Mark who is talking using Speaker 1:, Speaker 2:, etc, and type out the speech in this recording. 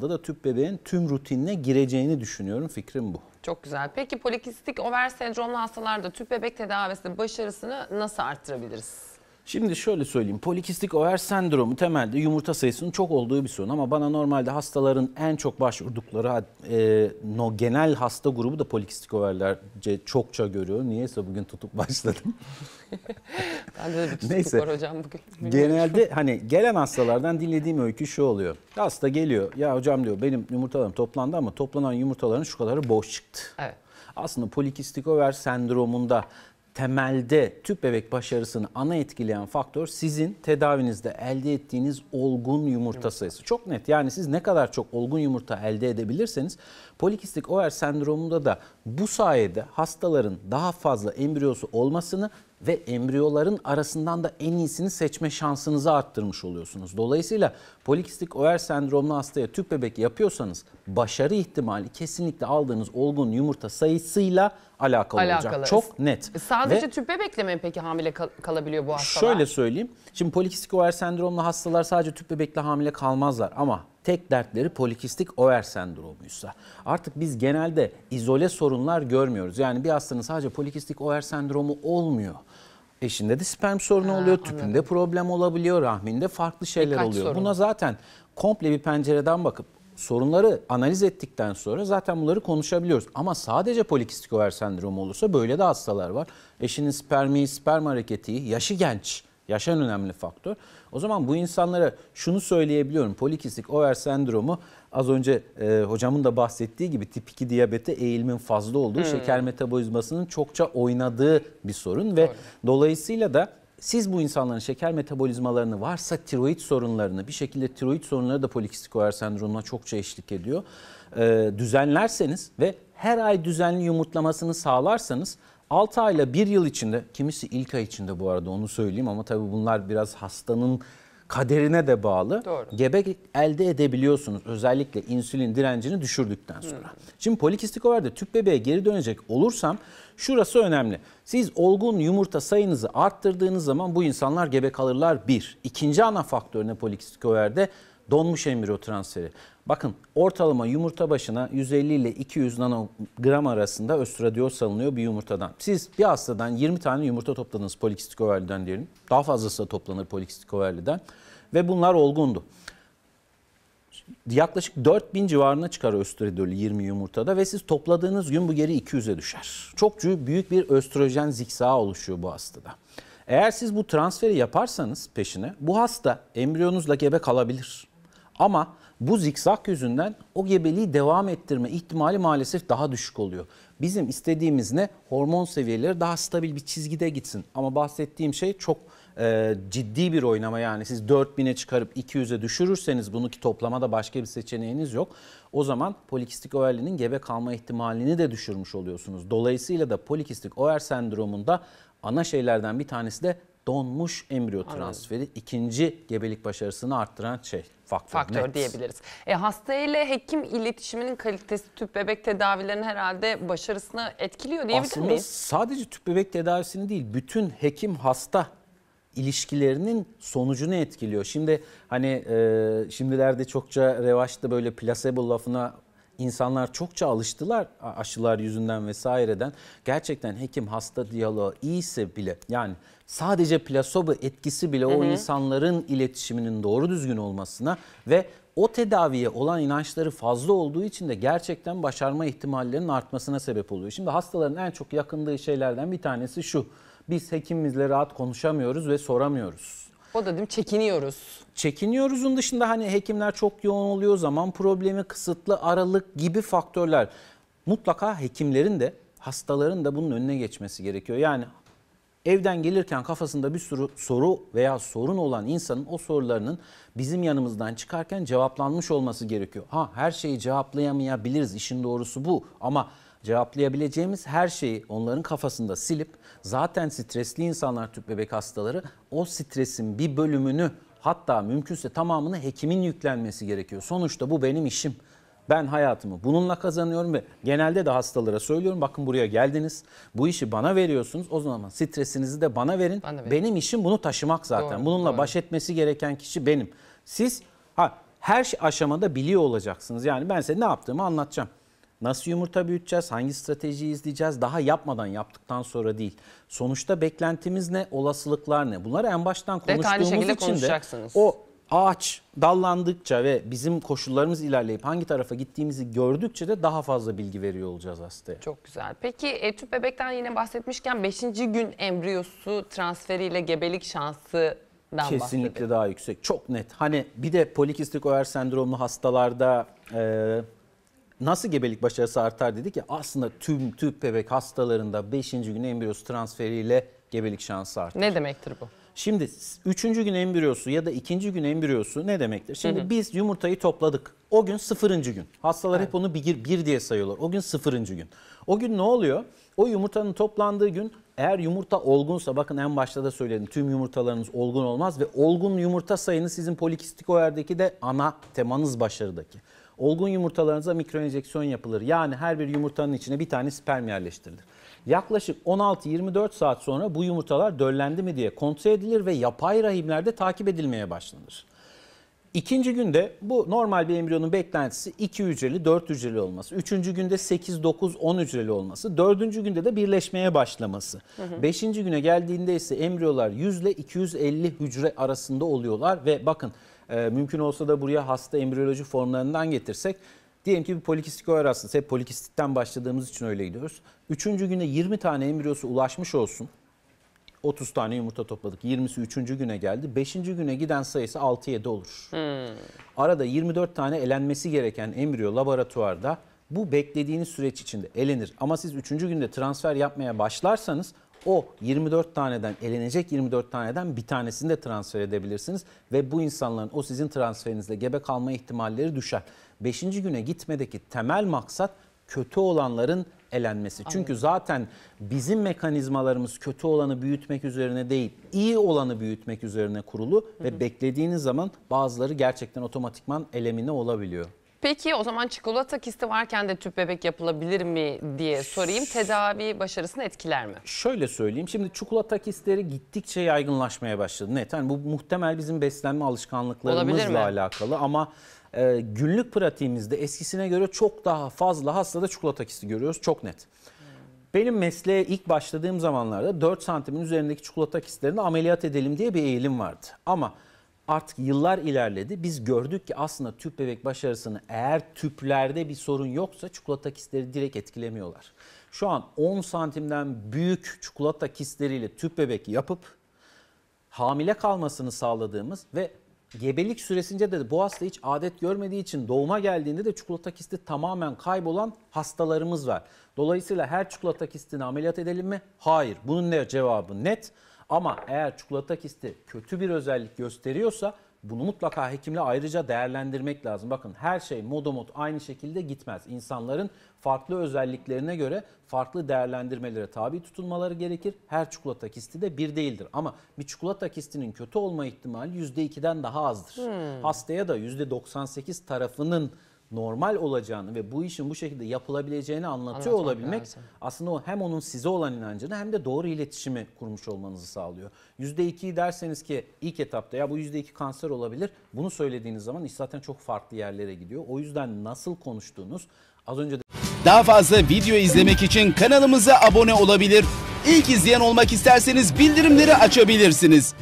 Speaker 1: da da tüp bebeğin tüm rutinine gireceğini düşünüyorum. Fikrim bu. Çok güzel. Peki polikistik over sendromlu hastalarda tüp bebek tedavisinin başarısını nasıl arttırabiliriz? Şimdi şöyle söyleyeyim. Polikistik over sendromu temelde yumurta sayısının çok olduğu bir sorun ama bana normalde hastaların en çok başvurdukları e, no, genel hasta grubu da polikistik overlerce çokça görüyor. Niyeyse bugün tutup başladım. ben de bir Neyse, var hocam bugün. Genelde hani gelen hastalardan dinlediğim öykü şu oluyor. Hasta geliyor ya hocam diyor benim yumurtalarım toplandı ama toplanan yumurtaların şu kadarı boş çıktı. Evet. Aslında polikistik over sendromunda temelde tüp bebek başarısını ana etkileyen faktör sizin tedavinizde elde ettiğiniz olgun yumurta sayısı. Çok net yani siz ne kadar çok olgun yumurta elde edebilirseniz polikistik over sendromunda da bu sayede hastaların daha fazla embriyosu olmasını ve embriyoların arasından da en iyisini seçme şansınızı arttırmış oluyorsunuz. Dolayısıyla polikistik over sendromlu hastaya tüp bebek yapıyorsanız başarı ihtimali kesinlikle aldığınız olgun yumurta sayısıyla alakalı, alakalı. olacak. Çok net. E, sadece Ve tüp bebekle mi peki hamile kal- kalabiliyor bu hastalar? Şöyle söyleyeyim. Şimdi polikistik over sendromlu hastalar sadece tüp bebekle hamile kalmazlar ama tek dertleri polikistik over sendromuysa. Artık biz genelde izole sorunlar görmüyoruz. Yani bir hastanın sadece polikistik over sendromu olmuyor. Eşinde de sperm sorunu ha, oluyor, tüpünde problem olabiliyor, rahminde farklı şeyler Birkaç oluyor. Sorun. Buna zaten komple bir pencereden bakıp sorunları analiz ettikten sonra zaten bunları konuşabiliyoruz. Ama sadece polikistik over sendromu olursa böyle de hastalar var. Eşinin spermi, sperm hareketi, yaşı genç, yaşan önemli faktör. O zaman bu insanlara şunu söyleyebiliyorum. Polikistik over sendromu az önce e, hocamın da bahsettiği gibi tip 2 diyabete eğilimin fazla olduğu hmm. şeker metabolizmasının çokça oynadığı bir sorun Doğru. ve dolayısıyla da siz bu insanların şeker metabolizmalarını varsa tiroid sorunlarını bir şekilde tiroid sorunları da polikistik over sendromuna çokça eşlik ediyor. E, düzenlerseniz ve her ay düzenli yumurtlamasını sağlarsanız 6 ayla 1 yıl içinde, kimisi ilk ay içinde bu arada onu söyleyeyim ama tabii bunlar biraz hastanın kaderine de bağlı. Doğru. Gebe elde edebiliyorsunuz özellikle insülin direncini düşürdükten sonra. Hmm. Şimdi polikistik overde tüp bebeğe geri dönecek olursam şurası önemli. Siz olgun yumurta sayınızı arttırdığınız zaman bu insanlar gebe kalırlar bir. İkinci ana faktör ne polikistik overde? Donmuş embriyo transferi. Bakın ortalama yumurta başına 150 ile 200 nanogram arasında östradiol salınıyor bir yumurtadan. Siz bir hastadan 20 tane yumurta topladınız polikistik overliden diyelim. Daha fazlası da toplanır polikistik overliden. Ve bunlar olgundu. Yaklaşık 4000 civarına çıkar östradiolü 20 yumurtada ve siz topladığınız gün bu geri 200'e düşer. Çok büyük bir östrojen zikzağı oluşuyor bu hastada. Eğer siz bu transferi yaparsanız peşine bu hasta embriyonuzla gebe kalabilir. Ama bu zikzak yüzünden o gebeliği devam ettirme ihtimali maalesef daha düşük oluyor. Bizim istediğimiz ne? Hormon seviyeleri daha stabil bir çizgide gitsin. Ama bahsettiğim şey çok e, ciddi bir oynama yani siz 4000'e çıkarıp 200'e düşürürseniz bunu ki toplamada başka bir seçeneğiniz yok. O zaman polikistik overlinin gebe kalma ihtimalini de düşürmüş oluyorsunuz. Dolayısıyla da polikistik over sendromunda ana şeylerden bir tanesi de donmuş embriyo transferi Anladım. ikinci gebelik başarısını arttıran şey faktör. Faktör diyebiliriz. E, hasta ile hekim iletişiminin kalitesi tüp bebek tedavilerinin herhalde başarısını etkiliyor diyebilir miyiz? Aslında sadece tüp bebek tedavisini değil bütün hekim hasta ilişkilerinin sonucunu etkiliyor. Şimdi hani e, şimdilerde çokça revaçta böyle placebo lafına insanlar çokça alıştılar aşılar yüzünden vesaireden. Gerçekten hekim hasta diyaloğu iyiyse bile yani sadece plasebo etkisi bile Hı -hı. o insanların iletişiminin doğru düzgün olmasına ve o tedaviye olan inançları fazla olduğu için de gerçekten başarma ihtimallerinin artmasına sebep oluyor. Şimdi hastaların en çok yakındığı şeylerden bir tanesi şu. Biz hekimimizle rahat konuşamıyoruz ve soramıyoruz. O da dedim çekiniyoruz. Çekiniyoruzun dışında hani hekimler çok yoğun oluyor, zaman problemi, kısıtlı aralık gibi faktörler. Mutlaka hekimlerin de hastaların da bunun önüne geçmesi gerekiyor. Yani evden gelirken kafasında bir sürü soru veya sorun olan insanın o sorularının bizim yanımızdan çıkarken cevaplanmış olması gerekiyor. Ha her şeyi cevaplayamayabiliriz işin doğrusu bu ama cevaplayabileceğimiz her şeyi onların kafasında silip zaten stresli insanlar tüp bebek hastaları o stresin bir bölümünü hatta mümkünse tamamını hekimin yüklenmesi gerekiyor. Sonuçta bu benim işim. Ben hayatımı bununla kazanıyorum ve genelde de hastalara söylüyorum bakın buraya geldiniz. Bu işi bana veriyorsunuz. O zaman stresinizi de bana verin. Bana verin. benim işim bunu taşımak zaten. Doğru, bununla doğru. baş etmesi gereken kişi benim. Siz ha her şey aşamada biliyor olacaksınız. Yani ben size ne yaptığımı anlatacağım. Nasıl yumurta büyüteceğiz? Hangi stratejiyi izleyeceğiz? Daha yapmadan yaptıktan sonra değil. Sonuçta beklentimiz ne? Olasılıklar ne? Bunları en baştan konuştuğumuz için de o ağaç dallandıkça ve bizim koşullarımız ilerleyip hangi tarafa gittiğimizi gördükçe de daha fazla bilgi veriyor olacağız hastaya. Çok güzel. Peki e, tüp bebekten yine bahsetmişken 5. gün embriyosu transferiyle gebelik şansı Kesinlikle bahsedelim. daha yüksek. Çok net. Hani bir de polikistik over sendromlu hastalarda e, nasıl gebelik başarısı artar dedi ki aslında tüm tüp bebek hastalarında 5. gün embriyosu transferiyle gebelik şansı artar. Ne demektir bu? Şimdi 3. gün embriyosu ya da 2. gün embriyosu ne demektir? Şimdi hı hı. biz yumurtayı topladık. O gün 0. gün. Hastalar evet. hep onu bir, bir diye sayıyorlar. O gün 0. gün. O gün ne oluyor? O yumurtanın toplandığı gün eğer yumurta olgunsa bakın en başta da söyledim tüm yumurtalarınız olgun olmaz ve olgun yumurta sayını sizin polikistik OR'deki de ana temanız başarıdaki. Olgun yumurtalarınıza mikroenjeksiyon yapılır. Yani her bir yumurtanın içine bir tane sperm yerleştirilir. Yaklaşık 16-24 saat sonra bu yumurtalar döllendi mi diye kontrol edilir ve yapay rahimlerde takip edilmeye başlanır. İkinci günde bu normal bir embriyonun beklentisi 2 hücreli 4 hücreli olması. Üçüncü günde 8, 9, 10 hücreli olması. Dördüncü günde de birleşmeye başlaması. Hı hı. Beşinci güne geldiğinde ise embriyolar 100 ile 250 hücre arasında oluyorlar. Ve bakın e, mümkün olsa da buraya hasta embriyoloji formlarından getirsek. Diyelim ki bir polikistik öğe rastlısı. Hep polikistikten başladığımız için öyle gidiyoruz. Üçüncü güne 20 tane embriyosu ulaşmış olsun. 30 tane yumurta topladık. 20'si 3. güne geldi. 5. güne giden sayısı 6-7 olur. Hmm. Arada 24 tane elenmesi gereken embriyo laboratuvarda bu beklediğiniz süreç içinde elenir. Ama siz 3. günde transfer yapmaya başlarsanız o 24 taneden elenecek 24 taneden bir tanesini de transfer edebilirsiniz. Ve bu insanların o sizin transferinizle gebe kalma ihtimalleri düşer. 5. güne gitmedeki temel maksat kötü olanların elenmesi. Anladım. Çünkü zaten bizim mekanizmalarımız kötü olanı büyütmek üzerine değil, iyi olanı büyütmek üzerine kurulu hı hı. ve beklediğiniz zaman bazıları gerçekten otomatikman elemine olabiliyor. Peki o zaman çikolata kisti varken de tüp bebek yapılabilir mi diye sorayım. Tedavi başarısını etkiler mi? Şöyle söyleyeyim. Şimdi çikolata kistleri gittikçe yaygınlaşmaya başladı. Net. Yani bu muhtemel bizim beslenme alışkanlıklarımızla alakalı ama e, günlük pratiğimizde eskisine göre çok daha fazla hastada çikolata kisti görüyoruz çok net. Benim mesleğe ilk başladığım zamanlarda 4 santimin üzerindeki çikolata kistlerini ameliyat edelim diye bir eğilim vardı. Ama artık yıllar ilerledi. Biz gördük ki aslında tüp bebek başarısını eğer tüplerde bir sorun yoksa çikolata kistleri direkt etkilemiyorlar. Şu an 10 santimden büyük çikolata kistleriyle tüp bebek yapıp hamile kalmasını sağladığımız ve gebelik süresince de bu hasta hiç adet görmediği için doğuma geldiğinde de çikolata kisti tamamen kaybolan hastalarımız var. Dolayısıyla her çikolata kistini ameliyat edelim mi? Hayır. Bunun ne cevabı net. Ama eğer çikolata kisti kötü bir özellik gösteriyorsa bunu mutlaka hekimle ayrıca değerlendirmek lazım. Bakın her şey modomot aynı şekilde gitmez. İnsanların farklı özelliklerine göre farklı değerlendirmelere tabi tutulmaları gerekir. Her çikolata kisti de bir değildir. Ama bir çikolata kistinin kötü olma ihtimali %2'den daha azdır. Hmm. Hastaya da %98 tarafının normal olacağını ve bu işin bu şekilde yapılabileceğini anlatıyor Anlatmak olabilmek lazım. aslında o hem onun size olan inancını hem de doğru iletişimi kurmuş olmanızı sağlıyor. %2'yi derseniz ki ilk etapta ya bu %2 kanser olabilir bunu söylediğiniz zaman iş zaten çok farklı yerlere gidiyor. O yüzden nasıl konuştuğunuz az önce de... Daha fazla video izlemek için kanalımıza abone olabilir. İlk izleyen olmak isterseniz bildirimleri açabilirsiniz.